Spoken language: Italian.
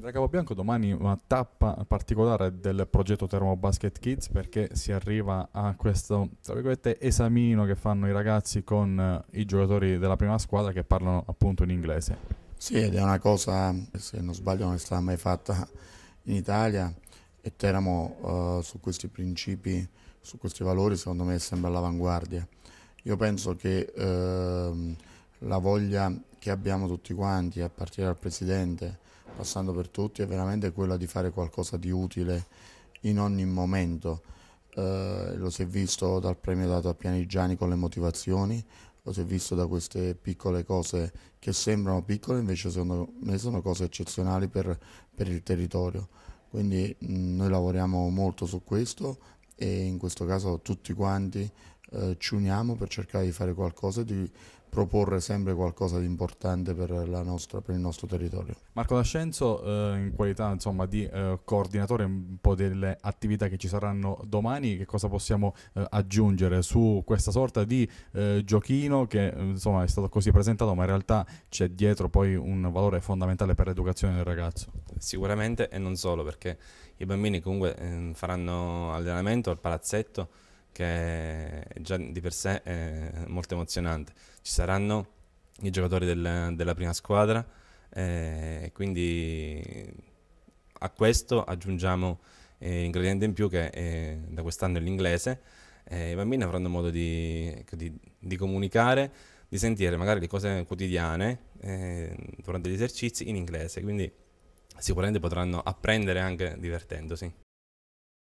da Capobianco domani una tappa particolare del progetto Termo Basket Kids perché si arriva a questo esamino che fanno i ragazzi con eh, i giocatori della prima squadra che parlano appunto in inglese. Sì, ed è una cosa, che se non sbaglio, non è stata mai fatta in Italia e Teramo uh, su questi principi, su questi valori, secondo me è sempre all'avanguardia. Io penso che uh, la voglia che abbiamo tutti quanti, a partire dal Presidente, passando per tutti è veramente quella di fare qualcosa di utile in ogni momento. Eh, lo si è visto dal premio dato a Pianigiani con le motivazioni, lo si è visto da queste piccole cose che sembrano piccole, invece secondo me sono cose eccezionali per, per il territorio. Quindi mh, mm, noi lavoriamo molto su questo e in questo caso tutti quanti eh, ci uniamo per cercare di fare qualcosa, e di proporre sempre qualcosa di importante per, nostra, per il nostro territorio. Marco D'Ascenzo, eh, in qualità insomma, di eh, coordinatore un po' delle attività che ci saranno domani, che cosa possiamo eh, aggiungere su questa sorta di eh, giochino che eh, insomma, è stato così presentato, ma in realtà c'è dietro poi un valore fondamentale per l'educazione del ragazzo? Sicuramente e non solo, perché i bambini comunque ehm, faranno allenamento al palazzetto che già di per sé è molto emozionante. Ci saranno i giocatori del, della prima squadra e quindi a questo aggiungiamo l'ingrediente eh, in più che eh, da quest'anno è l'inglese. I bambini avranno modo di, ecco, di, di comunicare, di sentire magari le cose quotidiane eh, durante gli esercizi in inglese, quindi sicuramente potranno apprendere anche divertendosi.